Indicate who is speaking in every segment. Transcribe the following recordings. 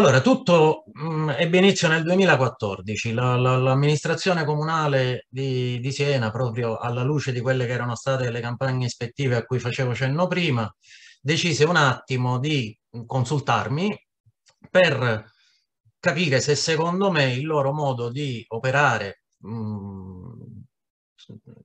Speaker 1: Allora, tutto mh, mm, ebbe inizio nel 2014. l'amministrazione la, la, comunale di, di, Siena, proprio alla luce di quelle che erano state le campagne ispettive a cui facevo cenno prima, decise un attimo di consultarmi per capire se secondo me il loro modo di operare mh, mm,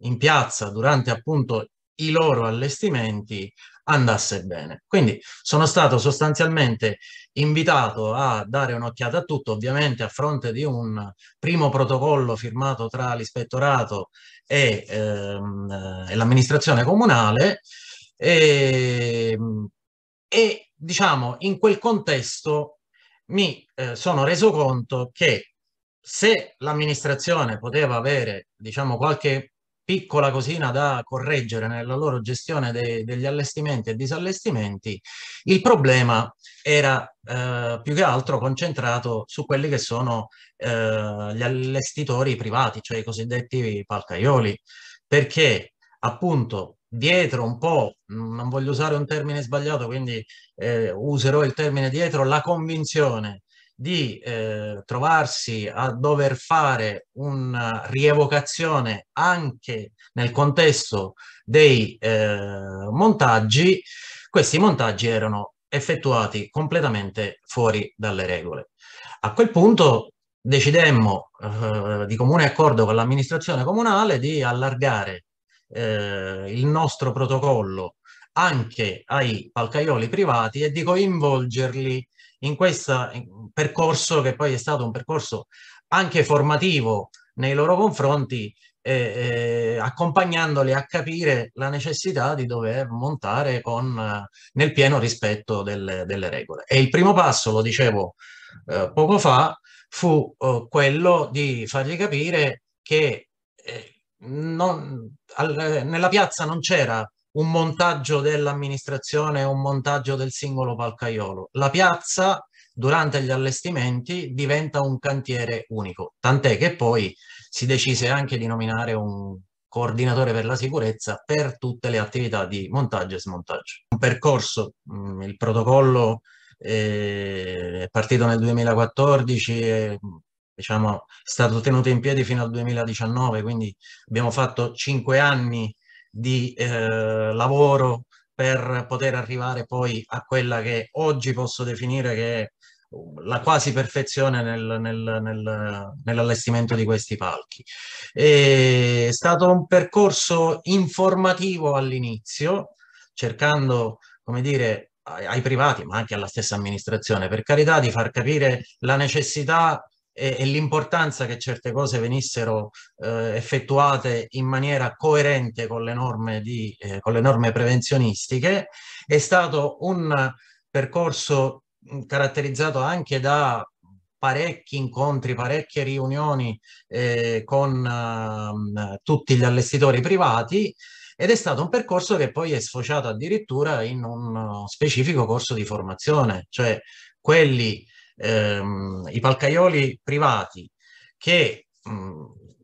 Speaker 1: in piazza durante appunto i loro allestimenti andasse bene. Quindi sono stato sostanzialmente invitato a dare un'occhiata a tutto, ovviamente a fronte di un primo protocollo firmato tra l'ispettorato e, ehm, eh, e l'amministrazione comunale e, ehm, e, diciamo in quel contesto mi eh, sono reso conto che se l'amministrazione poteva avere diciamo qualche piccola cosina da correggere nella loro gestione de degli allestimenti e disallestimenti, il problema era eh, più che altro concentrato su quelli che sono eh, gli allestitori privati, cioè i cosiddetti palcaioli, perché appunto dietro un po', mm, non voglio usare un termine sbagliato, quindi eh, userò il termine dietro, la convinzione di eh, trovarsi a dover fare una rievocazione anche nel contesto dei eh, montaggi, questi montaggi erano effettuati completamente fuori dalle regole. A quel punto decidemmo eh, di comune accordo con l'amministrazione comunale di allargare eh, il nostro protocollo anche ai palcaioli privati e di coinvolgerli in questo percorso che poi è stato un percorso anche formativo nei loro confronti, eh, eh, accompagnandoli a capire la necessità di dover montare con, eh, nel pieno rispetto delle, delle, regole. E il primo passo, lo dicevo eh, poco fa, fu eh, quello di fargli capire che eh, non, al, nella piazza non c'era un montaggio dell'amministrazione un montaggio del singolo palcaiolo. La piazza durante gli allestimenti diventa un cantiere unico, tant'è che poi si decise anche di nominare un coordinatore per la sicurezza per tutte le attività di montaggio e smontaggio. Un percorso, mm, il protocollo eh, è partito nel 2014 e diciamo, è stato tenuto in piedi fino al 2019, quindi abbiamo fatto cinque anni di eh, lavoro per poter arrivare poi a quella che oggi posso definire che è la quasi perfezione nel, nel, nel, nell'allestimento di questi palchi. È stato un percorso informativo all'inizio, cercando, come dire, ai privati, ma anche alla stessa amministrazione, per carità, di far capire la necessità e, e l'importanza che certe cose venissero eh, effettuate in maniera coerente con le norme, di, eh, con le norme prevenzionistiche, è stato un percorso mm, caratterizzato anche da parecchi incontri, parecchie riunioni eh, con eh, tutti gli allestitori privati ed è stato un percorso che poi è sfociato addirittura in un uh, specifico corso di formazione, cioè quelli ehm, i palcaioli privati che mh,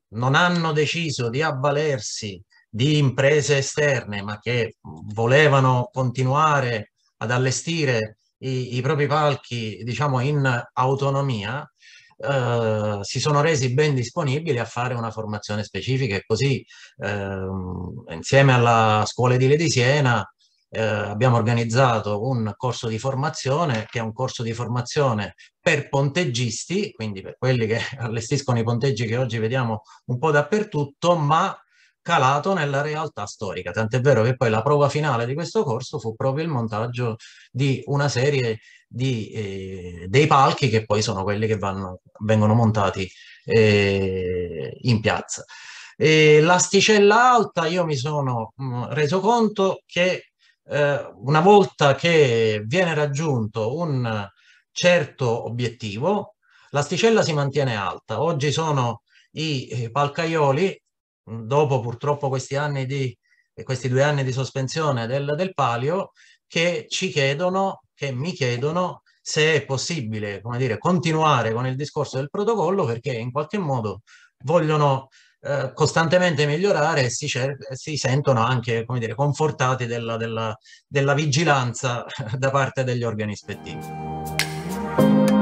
Speaker 1: non hanno deciso di avvalersi di imprese esterne, ma che volevano continuare ad allestire i, i propri palchi, diciamo, in autonomia, eh, si sono resi ben disponibili a fare una formazione specifica e così eh, insieme alla scuola edile di Siena eh, abbiamo organizzato un corso di formazione che è un corso di formazione per ponteggisti, quindi per quelli che allestiscono i ponteggi che oggi vediamo un po' dappertutto, ma calato nella realtà storica. Tant'è vero che poi la prova finale di questo corso fu proprio il montaggio di una serie di, eh, dei palchi che poi sono quelli che vanno, vengono montati eh, in piazza. l'asticella alta io mi sono mh, mm, reso conto che eh, una volta che viene raggiunto un certo obiettivo, l'asticella si mantiene alta. Oggi sono i eh, palcaioli, dopo purtroppo questi, di, eh, questi due anni di sospensione del, del palio, che ci chiedono, che mi chiedono se è possibile, come dire, continuare con il discorso del protocollo perché in qualche modo vogliono eh, costantemente migliorare e si, si, sentono anche come dire, confortati della, della, della vigilanza da parte degli organi ispettivi.